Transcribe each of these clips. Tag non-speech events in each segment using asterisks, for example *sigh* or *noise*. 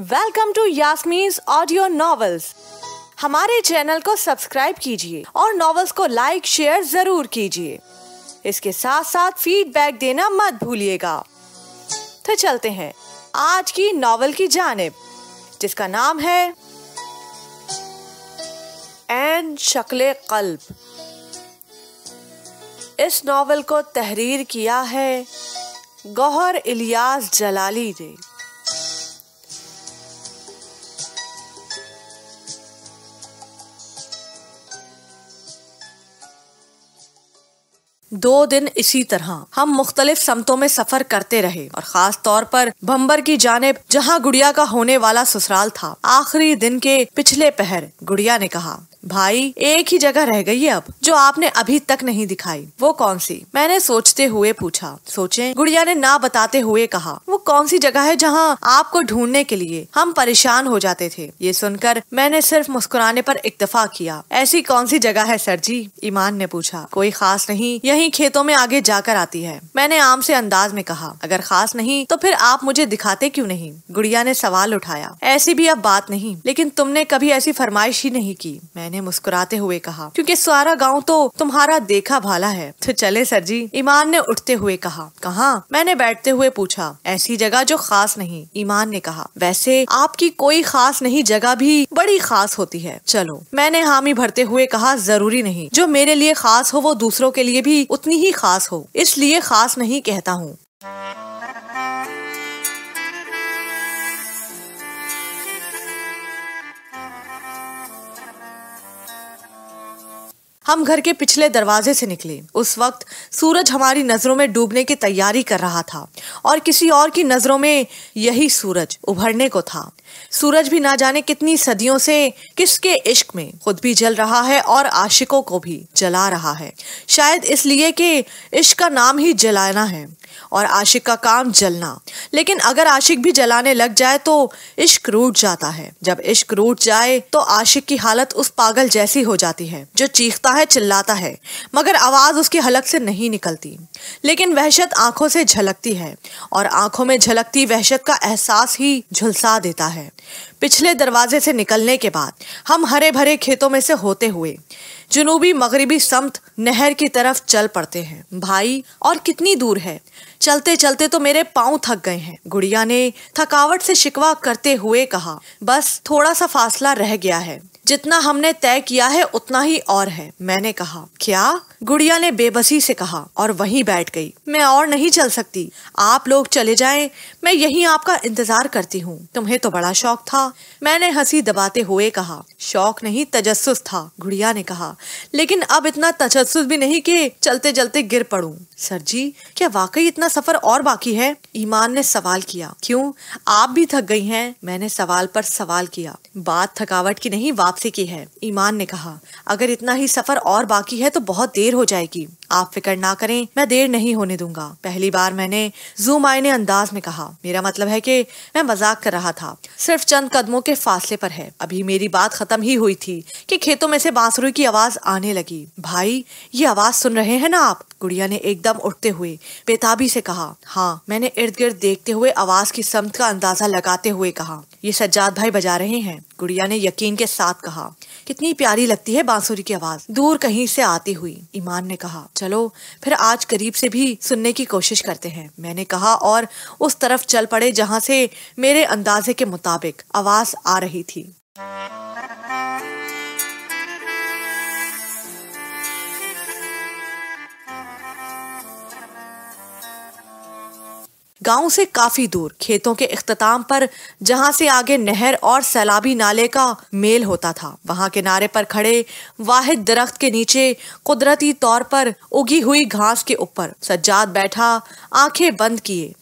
welcome to यास्मीज audio novels हमारे channel को सब्सक्राइब कीजिए और नॉवेल्स को लाइक शेयर जरूर कीजिए इसके साथ साथ फीडबैक देना मत भूलिएगा तो चलते हैं आज की नॉवल की जानब जिसका नाम है एन शक्ले कल्ब इस नॉवल को तहरीर किया है गौहर इलियास जलाली ने दो दिन इसी तरह हम मुख्तलिफ समतों में सफर करते रहे और खास तौर पर भंबर की जानेब जहाँ गुड़िया का होने वाला ससुराल था आखिरी दिन के पिछले पहर गुड़िया ने कहा भाई एक ही जगह रह गई है अब जो आपने अभी तक नहीं दिखाई वो कौन सी मैंने सोचते हुए पूछा सोचे गुड़िया ने ना बताते हुए कहा वो कौन सी जगह है जहाँ आपको ढूंढने के लिए हम परेशान हो जाते थे ये सुनकर मैंने सिर्फ मुस्कुराने पर इतफा किया ऐसी कौन सी जगह है सर जी ईमान ने पूछा कोई खास नहीं यही ही खेतों में आगे जाकर आती है मैंने आम से अंदाज में कहा अगर खास नहीं तो फिर आप मुझे दिखाते क्यों नहीं गुड़िया ने सवाल उठाया ऐसी भी अब बात नहीं लेकिन तुमने कभी ऐसी फरमाइश ही नहीं की मैंने मुस्कुराते हुए कहा क्योंकि सारा गांव तो तुम्हारा देखा भाला है *laughs* तो चले सर जी ईमान ने उठते हुए कहा कहा मैंने बैठते हुए पूछा ऐसी जगह जो खास नहीं ईमान ने कहा वैसे आपकी कोई खास नहीं जगह भी बड़ी खास होती है चलो मैंने हामी भरते हुए कहा जरूरी नहीं जो मेरे लिए खास हो वो दूसरों के लिए भी उतनी ही खास हो इसलिए खास नहीं कहता हूँ हम घर के पिछले दरवाजे से निकले उस वक्त सूरज हमारी नजरों में डूबने की तैयारी कर रहा था और किसी और की नजरों में यही सूरज उभरने को था सूरज भी ना जाने कितनी सदियों से किसके इश्क में खुद भी जल रहा है और आशिकों को भी जला रहा है शायद इसलिए कि इश्क का नाम ही जलाना है और आशिक का काम जलना लेकिन अगर आशिक भी जलाने लग जाए तो इश्क रूट जाता है जब इश्क रूट जाए तो आशिक की हालत उस पागल जैसी हो जाती है जो चीखता है चिल्लाता है मगर आवाज उसकी हलक से नहीं निकलती लेकिन वहशत आंखों से झलकती है और आंखों में झलकती वहशत का एहसास ही झुलसा देता है पिछले दरवाजे से निकलने के बाद हम हरे भरे खेतों में से होते हुए जुनूबी मगरबी समत नहर की तरफ चल पड़ते हैं भाई और कितनी दूर है चलते चलते तो मेरे पाँव थक गए हैं गुड़िया ने थकावट से शिकवा करते हुए कहा बस थोड़ा सा फासला रह गया है जितना हमने तय किया है उतना ही और है मैंने कहा क्या गुड़िया ने बेबसी से कहा और वहीं बैठ गई मैं और नहीं चल सकती आप लोग चले जाएं मैं यहीं आपका इंतजार करती हूँ तुम्हें तो बड़ा शौक था मैंने हंसी दबाते हुए कहा शौक नहीं तजस्सुस था गुड़िया ने कहा लेकिन अब इतना तजस्सुस भी नहीं कि चलते चलते गिर पड़ूं सर जी क्या वाकई इतना सफर और बाकी है ईमान ने सवाल किया क्यों आप भी थक गई हैं मैंने सवाल पर सवाल किया बात थकावट की नहीं वापसी की है ईमान ने कहा अगर इतना ही सफर और बाकी है तो बहुत देर हो जाएगी आप फिक्र ना करें मैं देर नहीं होने दूंगा पहली बार मैंने जूम आईने अंदाज में कहा मेरा मतलब है कि मैं मजाक कर रहा था सिर्फ चंद कदमों के फासले पर है अभी मेरी बात खत्म ही हुई थी कि खेतों में से बांसुरी की आवाज आने लगी भाई ये आवाज सुन रहे हैं ना आप गुड़िया ने एकदम एकदम उठते हुए बेताबी से कहा हाँ मैंने इर्द गिर्द देखते हुए आवाज की समत का अंदाजा लगाते हुए कहा ये सज्जाद भाई बजा रहे हैं गुड़िया ने यकीन के साथ कहा कितनी प्यारी लगती है बांसुरी की आवाज दूर कहीं से आती हुई ईमान ने कहा चलो फिर आज करीब से भी सुनने की कोशिश करते हैं मैंने कहा और उस तरफ चल पड़े जहाँ से मेरे अंदाजे के मुताबिक आवाज आ रही थी गांव से काफी दूर खेतों के अख्ताम पर जहां से आगे नहर और सैलाबी नाले का मेल होता था वहां किनारे पर खड़े वाहिद दरख्त के नीचे कुदरती तौर पर उगी हुई घास के ऊपर सज्जाद बैठा आंखें बंद किए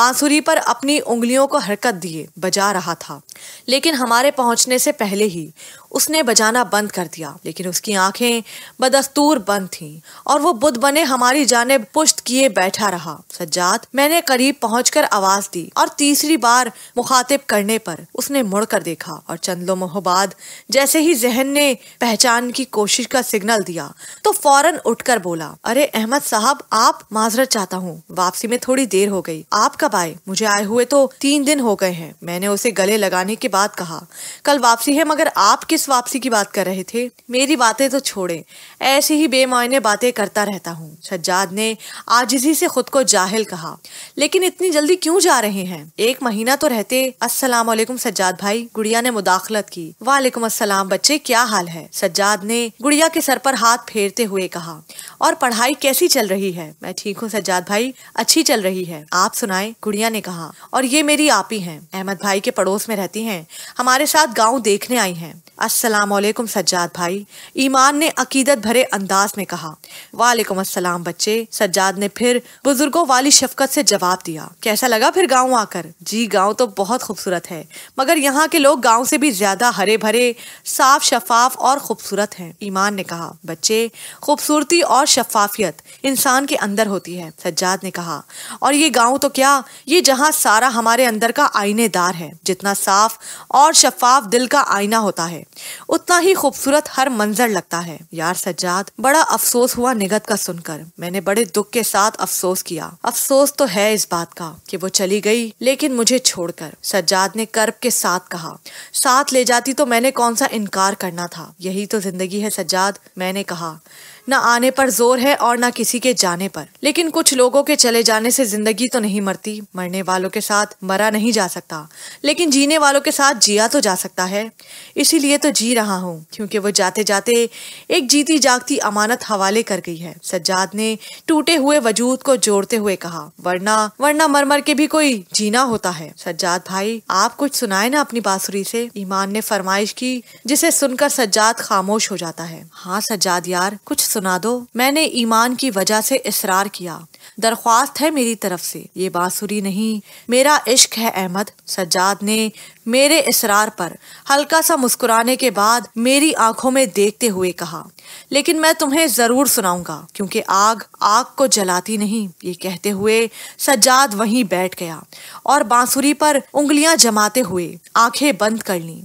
बांसुरी पर अपनी उंगलियों को हरकत दिए बजा रहा था लेकिन हमारे पहुंचने से पहले ही उसने बजाना बंद कर दिया लेकिन उसकी आंखें बदस्तूर बंद थीं और वो बुद्ध बने हमारी जाने पुश्त किए बैठा रहा सज्जाद मैंने करीब पहुंचकर आवाज दी और तीसरी बार मुखातिब करने पर उसने मुड़कर देखा और चंद लोमों बाद जैसे ही जहन ने पहचान की कोशिश का सिग्नल दिया तो फौरन उठकर बोला अरे अहमद साहब आप माजरत चाहता हूँ वापसी में थोड़ी देर हो गई आप कब आए मुझे आए हुए तो तीन दिन हो गए हैं मैंने उसे गले लगाने के बाद कहा कल वापसी है मगर आपके किस वापसी की बात कर रहे थे मेरी बातें तो छोड़े ऐसी ही बेमायने बातें करता रहता हूँ सज्जाद ने आजिजी से खुद को जाहिल कहा लेकिन इतनी जल्दी क्यों जा रहे हैं एक महीना तो रहते अस्सलाम वालेकुम सज्जाद भाई गुड़िया ने मुदाखलत की वालेकुम अस्सलाम बच्चे क्या हाल है सज्जाद ने गुड़िया के सर पर हाथ फेरते हुए कहा और पढ़ाई कैसी चल रही है मैं ठीक हूँ सज्जाद भाई अच्छी चल रही है आप सुनाए गुड़िया ने कहा और ये मेरी आपी है अहमद भाई के पड़ोस में रहती है हमारे साथ गाँव देखने आई है असलकुम सज्जाद भाई ईमान ने अकीदत भरे अंदाज में कहा वालेकुम अस्सलाम बच्चे सज्जाद ने फिर बुजुर्गों वाली शफकत से जवाब दिया कैसा लगा फिर गांव आकर जी गांव तो बहुत खूबसूरत है मगर यहाँ के लोग गांव से भी ज्यादा हरे भरे साफ शफाफ और खूबसूरत हैं ईमान ने कहा बच्चे खूबसूरती और शफाफियत इंसान के अंदर होती है सज्जाद ने कहा और ये गाँव तो क्या ये जहाँ सारा हमारे अंदर का आईनेदार है जितना साफ और शफाफ दिल का आईना होता है उतना ही खूबसूरत हर मंजर लगता है यार सज्जाद बड़ा अफसोस हुआ निगत का सुनकर मैंने बड़े दुख के साथ अफसोस किया अफसोस तो है इस बात का कि वो चली गई लेकिन मुझे छोड़कर सज्जाद ने कर्ब के साथ कहा साथ ले जाती तो मैंने कौन सा इनकार करना था यही तो जिंदगी है सज्जाद मैंने कहा न आने पर जोर है और न किसी के जाने पर लेकिन कुछ लोगों के चले जाने से जिंदगी तो नहीं मरती मरने वालों के साथ मरा नहीं जा सकता लेकिन जीने वालों के साथ जिया तो जा सकता है इसीलिए तो जी रहा हूँ क्योंकि वो जाते जाते एक जीती जागती अमानत हवाले कर गई है सज्जाद ने टूटे हुए वजूद को जोड़ते हुए कहा वरना वरना मरमर के भी कोई जीना होता है सज्जाद भाई आप कुछ सुनाए ना अपनी बासुरी से ईमान ने फरमाइश की जिसे सुनकर सज्जाद खामोश हो जाता है हाँ सज्जाद यार कुछ सुना दो मैंने ईमान की वजह से इसरार किया दरख्वास्त है मेरी तरफ से ये बांसुरी नहीं मेरा इश्क है अहमद सज्जाद ने मेरे इसरार पर हल्का सा मुस्कुराने के बाद मेरी आंखों में देखते हुए कहा लेकिन मैं तुम्हें जरूर सुनाऊंगा क्योंकि आग आग को जलाती नहीं ये कहते हुए सज्जाद वहीं बैठ गया और बांसुरी पर उंगलियां जमाते हुए आंखें बंद कर ली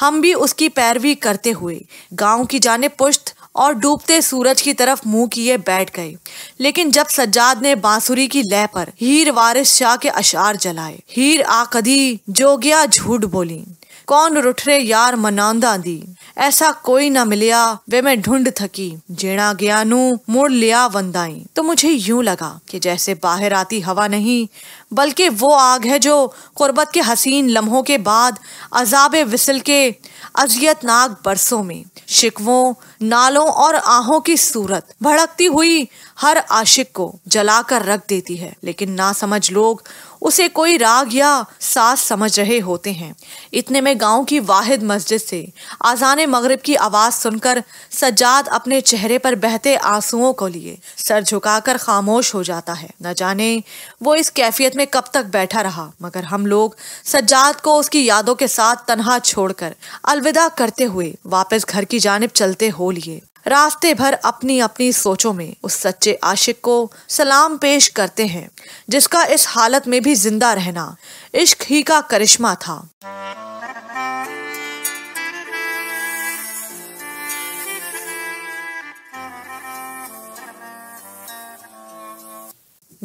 हम भी उसकी पैरवी करते हुए गांव की जाने पुष्ट और डूबते सूरज की तरफ मुंह किए बैठ गई लेकिन जब सज्जाद ने बांसुरी की लय पर हीर वारिस शाह के अशार जलाए हीर आकदी जोगिया झूठ बोली कौन रुठरे यार मनांदा दी ऐसा कोई ना मिलिया वे मैं ढूंढ थकी जेड़ा गया नू मुड़ लिया वंदाई तो मुझे यूं लगा कि जैसे बाहर आती हवा नहीं बल्कि वो आग है जो कुर्बत के हसीन लम्हों के बाद अजाब विसल के अजियतनाक बरसों में शिकवों नालों और आहों की सूरत भड़कती हुई हर आशिक को जलाकर रख देती है लेकिन ना समझ लोग उसे कोई राग या सास समझ रहे होते हैं इतने में गांव की वाहिद मस्जिद से आजान मगरब की आवाज़ सुनकर सज्जाद अपने चेहरे पर बहते आंसुओं को लिए सर झुकाकर खामोश हो जाता है न जाने वो इस कैफियत में कब तक बैठा रहा मगर हम लोग सज्जाद को उसकी यादों के साथ तनहा छोड़कर अलविदा करते हुए वापस घर की जानब चलते हो लिए रास्ते भर अपनी अपनी सोचों में उस सच्चे आशिक को सलाम पेश करते हैं जिसका इस हालत में भी जिंदा रहना इश्क ही का करिश्मा था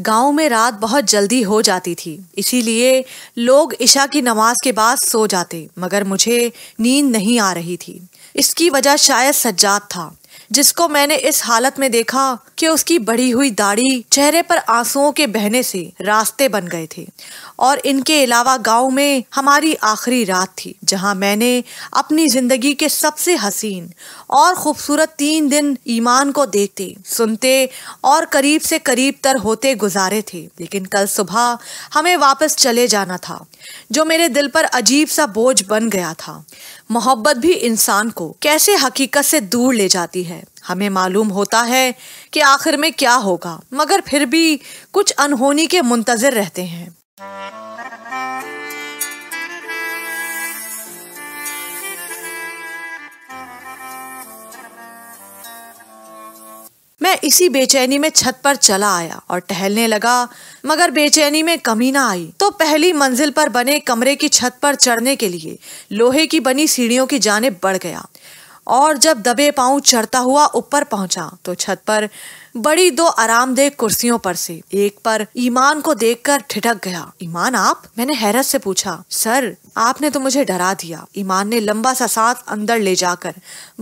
गांव में रात बहुत जल्दी हो जाती थी इसीलिए लोग इशा की नमाज के बाद सो जाते मगर मुझे नींद नहीं आ रही थी इसकी वजह शायद सज्जाद था जिसको मैंने इस हालत में देखा कि उसकी बढ़ी हुई दाढ़ी चेहरे पर आंसुओं के बहने से रास्ते बन गए थे और इनके अलावा गांव में हमारी आखिरी रात थी जहां मैंने अपनी जिंदगी के सबसे हसीन और खूबसूरत तीन दिन ईमान को देखते सुनते और करीब से करीब तर होते गुजारे थे लेकिन कल सुबह हमें वापस चले जाना था जो मेरे दिल पर अजीब सा बोझ बन गया था मोहब्बत भी इंसान को कैसे हकीकत से दूर ले जाती है हमें मालूम होता है कि आखिर में क्या होगा मगर फिर भी कुछ अनहोनी के मुंतज़र रहते हैं मैं इसी बेचैनी में छत पर चला आया और टहलने लगा मगर बेचैनी में कमी ना आई तो पहली मंजिल पर बने कमरे की छत पर चढ़ने के लिए लोहे की बनी सीढ़ियों की जाने बढ़ गया और जब दबे पांव चढ़ता हुआ ऊपर पहुंचा तो छत पर बड़ी दो आरामदेह कुर्सियों पर से एक पर ईमान को देखकर ठिठक गया ईमान आप मैंने हैरत से पूछा सर आपने तो मुझे डरा दिया ईमान ने लंबा सा साथ अंदर ले जाकर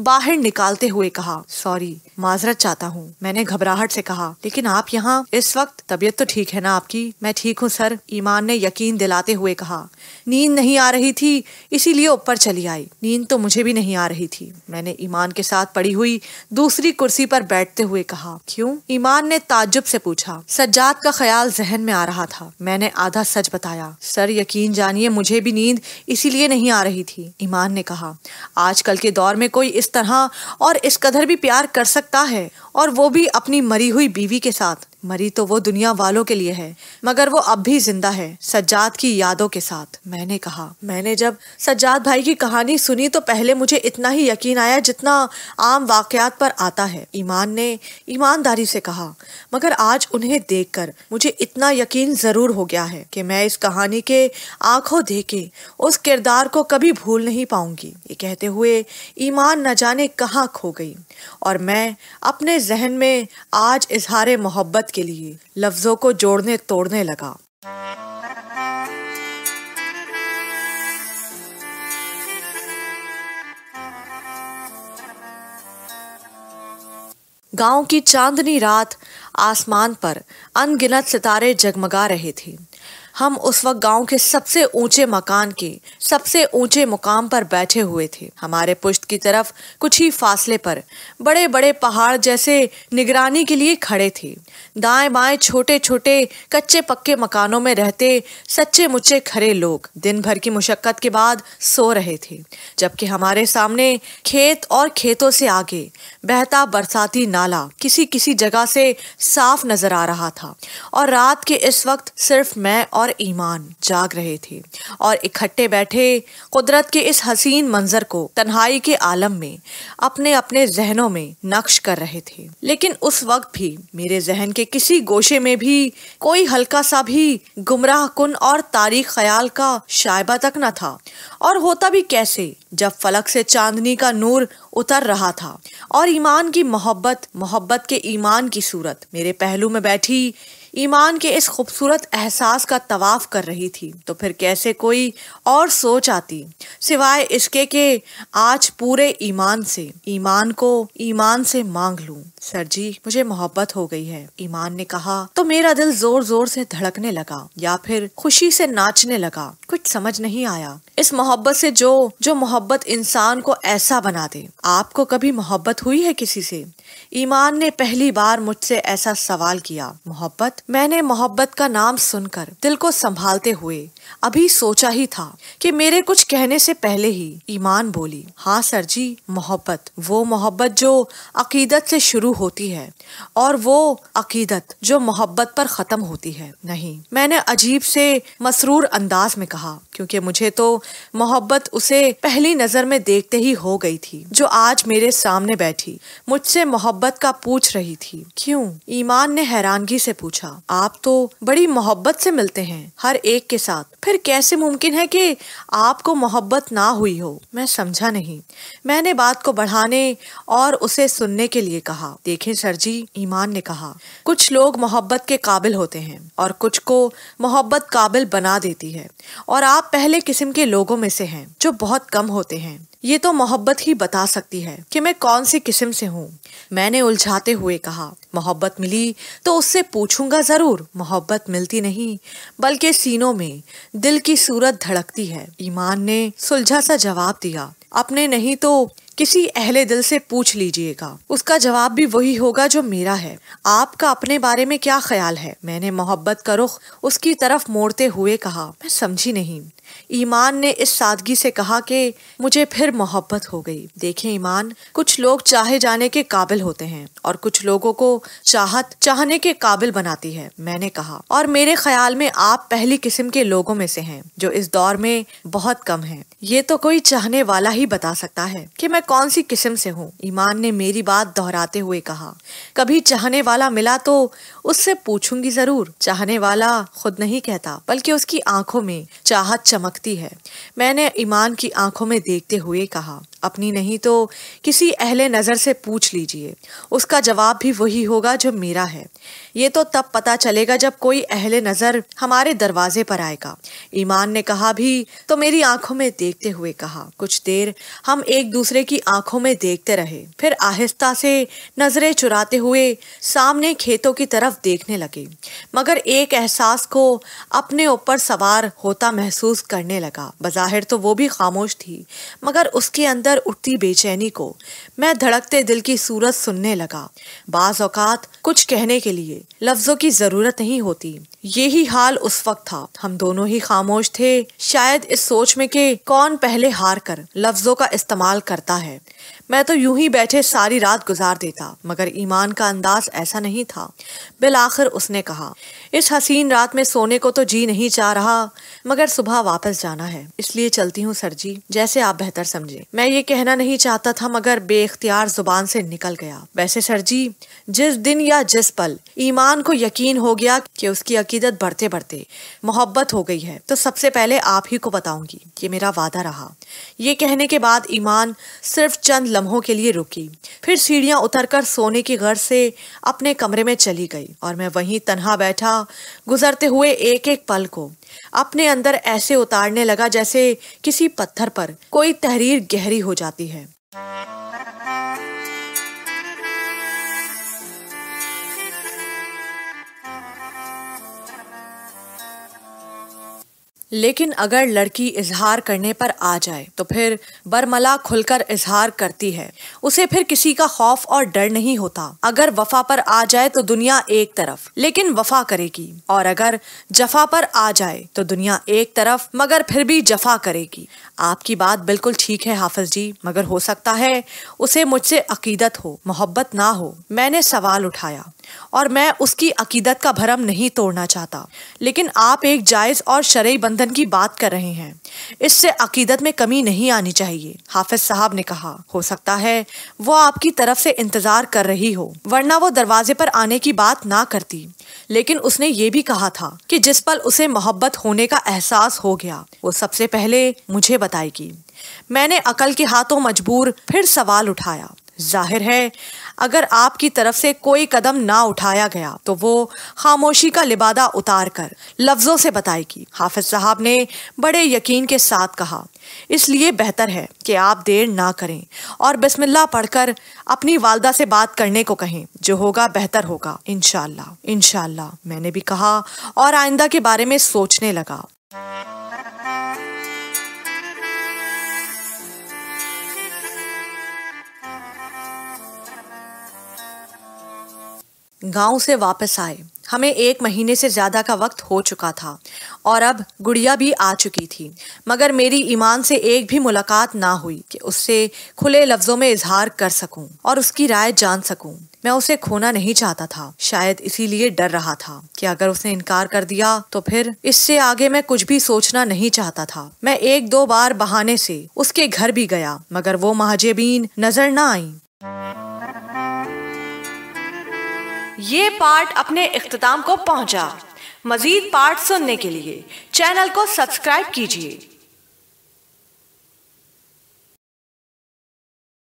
बाहर निकालते हुए कहा सॉरी माजरत चाहता हूँ मैंने घबराहट से कहा लेकिन आप यहाँ इस वक्त तबीयत तो ठीक है ना आपकी मैं ठीक हूँ सर ईमान ने यकीन दिलाते हुए कहा नींद नहीं आ रही थी इसीलिए ऊपर चली आई नींद तो मुझे भी नहीं आ रही थी मैंने ईमान के साथ पड़ी हुई दूसरी कुर्सी पर बैठते हुए कहा क्यों क्यों ईमान ने ताजुब से पूछा सज्जाद का ख्याल जहन में आ रहा था मैंने आधा सच बताया सर यकीन जानिए मुझे भी नींद इसीलिए नहीं आ रही थी ईमान ने कहा आजकल के दौर में कोई इस तरह और इस कदर भी प्यार कर सकता है और वो भी अपनी मरी हुई बीवी के साथ मरी तो वो दुनिया वालों के लिए है मगर वो अब भी जिंदा है सज्जाद की यादों के साथ मैंने कहा मैंने जब सज्जाद भाई की कहानी सुनी तो पहले मुझे इतना ही यकीन आया जितना आम वाकयात पर आता है ईमान ने ईमानदारी से कहा मगर आज उन्हें देखकर मुझे इतना यकीन जरूर हो गया है कि मैं इस कहानी के आंखों देखे उस किरदार को कभी भूल नहीं पाऊंगी ये कहते हुए ईमान न जाने कहाँ खो गई और मैं अपने जहन में आज इजहार मोहब्बत के लिए लफ्जों को जोड़ने तोड़ने लगा गांव की चांदनी रात आसमान पर अनगिनत सितारे जगमगा रहे थे हम उस वक्त गांव के सबसे ऊंचे मकान के सबसे ऊंचे मुकाम पर बैठे हुए थे हमारे पुश्त की तरफ कुछ ही फासले पर बड़े बड़े पहाड़ जैसे निगरानी के लिए खड़े थे दाएं बाएं छोटे छोटे कच्चे पक्के मकानों में रहते सच्चे मुच्चे खरे लोग दिन भर की मुशक्कत के बाद सो रहे थे जबकि हमारे सामने खेत और खेतों से आगे बहता बरसाती नाला किसी किसी जगह से साफ नजर आ रहा था और रात के इस वक्त सिर्फ मैं और और ईमान जाग रहे थे और इकट्ठे बैठे कुदरत के इस हसीन मंजर को तन्हाई के आलम में अपने अपने जहनों में नक्श कर रहे थे लेकिन उस वक्त भी मेरे जहन के किसी गोशे में भी कोई हल्का सा भी गुमराह कुन और तारीख ख्याल का शायबा तक न था और होता भी कैसे जब फलक से चांदनी का नूर उतर रहा था और ईमान की मोहब्बत मोहब्बत के ईमान की सूरत मेरे पहलू में बैठी ईमान के इस खूबसूरत एहसास का तवाफ कर रही थी तो फिर कैसे कोई और सोच आती सिवाय इसके के आज पूरे ईमान से ईमान को ईमान से मांग लूं सर जी मुझे मोहब्बत हो गई है ईमान ने कहा तो मेरा दिल जोर जोर से धड़कने लगा या फिर खुशी से नाचने लगा कुछ समझ नहीं आया इस मोहब्बत से जो जो मोहब्बत इंसान को ऐसा बना दे आपको कभी मोहब्बत हुई है किसी से ईमान ने पहली बार मुझसे ऐसा सवाल किया मोहब्बत मैंने मोहब्बत का नाम सुनकर दिल को संभालते हुए अभी सोचा ही था कि मेरे कुछ कहने से पहले ही ईमान बोली हाँ सर जी मोहब्बत वो मोहब्बत जो अकीदत से शुरू शुरू होती है और वो अकीदत जो मोहब्बत पर ख़त्म होती है नहीं मैंने अजीब से मसरूर अंदाज में कहा क्योंकि मुझे तो मोहब्बत उसे पहली नज़र में देखते ही हो गई थी जो आज मेरे सामने बैठी मुझसे मोहब्बत का पूछ रही थी क्यों ईमान ने हैरानगी से पूछा आप तो बड़ी मोहब्बत से मिलते हैं हर एक के साथ फिर कैसे मुमकिन है कि आपको मोहब्बत ना हुई हो मैं समझा नहीं मैंने बात को बढ़ाने और उसे सुनने के लिए कहा देखें सर जी ईमान ने कहा कुछ लोग मोहब्बत के काबिल होते हैं और कुछ को मोहब्बत काबिल बना देती है और आप पहले किस्म के लोगों में से हैं जो बहुत कम होते हैं ये तो मोहब्बत ही बता सकती है कि मैं कौन सी किस्म से हूँ मैंने उलझाते हुए कहा मोहब्बत मिली तो उससे पूछूंगा ज़रूर मोहब्बत मिलती नहीं बल्कि सीनों में दिल की सूरत धड़कती है ईमान ने सुलझा सा जवाब दिया अपने नहीं तो किसी अहले दिल से पूछ लीजिएगा उसका जवाब भी वही होगा जो मेरा है आपका अपने बारे में क्या ख्याल है मैंने मोहब्बत का रुख उसकी तरफ मोड़ते हुए कहा मैं समझी नहीं ईमान ने इस सादगी से कहा कि मुझे फिर मोहब्बत हो गई देखें ईमान कुछ लोग चाहे जाने के काबिल होते हैं और कुछ लोगों को चाहत चाहने के काबिल बनाती है मैंने कहा और मेरे ख्याल में आप पहली किस्म के लोगों में से हैं जो इस दौर में बहुत कम है ये तो कोई चाहने वाला ही बता सकता है कि मैं कौन सी किस्म से हूँ ईमान ने मेरी बात दोहराते हुए कहा कभी चाहने वाला मिला तो उससे पूछूंगी जरूर चाहने वाला खुद नहीं कहता बल्कि उसकी आंखों में चाहत चम चमकती है मैंने ईमान की आंखों में देखते हुए कहा अपनी नहीं तो किसी अहले नज़र से पूछ लीजिए उसका जवाब भी वही होगा जो मेरा है ये तो तब पता चलेगा जब कोई अहले नज़र हमारे दरवाजे पर आएगा ईमान ने कहा भी तो मेरी आंखों में देखते हुए कहा कुछ देर हम एक दूसरे की आंखों में देखते रहे फिर आहिस्ता से नज़रें चुराते हुए सामने खेतों की तरफ देखने लगे मगर एक एहसास को अपने ऊपर सवार होता महसूस करने लगा बज़ाहिर तो वो भी खामोश थी मगर उसके अंदर अंदर उठती बेचैनी को मैं धड़कते दिल की सूरत सुनने लगा बाज औकात कुछ कहने के लिए लफ्जों की जरूरत नहीं होती यही हाल उस वक्त था हम दोनों ही खामोश थे शायद इस सोच में के कौन पहले हार कर लफ्जों का इस्तेमाल करता है मैं तो यूं ही बैठे सारी रात गुजार देता मगर ईमान का अंदाज ऐसा नहीं था बिल आखिर उसने कहा इस हसीन रात में सोने को तो जी नहीं चाह रहा मगर सुबह वापस जाना है इसलिए चलती हूँ सर जी जैसे आप बेहतर समझे मैं ये कहना नहीं चाहता था मगर बेख्तियार जुबान से निकल गया वैसे सर जी जिस दिन या जिस पल ईमान को यकीन हो गया कि उसकी अकीदत बढ़ते बढ़ते मोहब्बत हो गई है तो सबसे पहले आप ही को बताऊंगी ये मेरा वादा रहा ये कहने के बाद ईमान सिर्फ चंद लम्हों के लिए रुकी फिर सीढ़ियां उतरकर सोने की घर से अपने कमरे में चली गई और मैं वहीं तनहा बैठा गुजरते हुए एक एक पल को अपने अंदर ऐसे उतारने लगा जैसे किसी पत्थर पर कोई तहरीर गहरी हो जाती है लेकिन अगर लड़की इजहार करने पर आ जाए तो फिर बरमला खुलकर इजहार करती है उसे फिर किसी का खौफ और डर नहीं होता अगर वफा पर आ जाए तो दुनिया एक तरफ लेकिन वफा करेगी और अगर जफा पर आ जाए तो दुनिया एक तरफ मगर फिर भी जफा करेगी आपकी बात बिल्कुल ठीक है हाफिज जी मगर हो सकता है उसे मुझसे अकीदत हो मोहब्बत ना हो मैंने सवाल उठाया और मैं उसकी अकीदत का भरम नहीं तोड़ना चाहता लेकिन आप एक जायज और शरय बंद ईंधन की बात कर रहे हैं इससे अकीदत में कमी नहीं आनी चाहिए हाफिज साहब ने कहा हो सकता है वो आपकी तरफ से इंतजार कर रही हो वरना वो दरवाजे पर आने की बात ना करती लेकिन उसने ये भी कहा था कि जिस पल उसे मोहब्बत होने का एहसास हो गया वो सबसे पहले मुझे बताएगी मैंने अकल के हाथों मजबूर फिर सवाल उठाया जाहिर है अगर आपकी तरफ से कोई कदम ना उठाया गया तो वो खामोशी का लिबादा उतार कर लफ्ज़ों से बताएगी हाफिज साहब ने बड़े यकीन के साथ कहा इसलिए बेहतर है कि आप देर ना करें और बिस्मिल्लाह पढ़कर अपनी वालदा से बात करने को कहें जो होगा बेहतर होगा इनशाला इनशाला मैंने भी कहा और आइंदा के बारे में सोचने लगा गांव से वापस आए हमें एक महीने से ज़्यादा का वक्त हो चुका था और अब गुड़िया भी आ चुकी थी मगर मेरी ईमान से एक भी मुलाकात ना हुई कि उससे खुले लफ्ज़ों में इजहार कर सकूं और उसकी राय जान सकूं मैं उसे खोना नहीं चाहता था शायद इसीलिए डर रहा था कि अगर उसने इनकार कर दिया तो फिर इससे आगे मैं कुछ भी सोचना नहीं चाहता था मैं एक दो बार बहाने से उसके घर भी गया मगर वो महाजेबीन नजर न आई ये पार्ट अपने अख्ताम को पहुंचा मजीद पार्ट सुनने के लिए चैनल को सब्सक्राइब कीजिए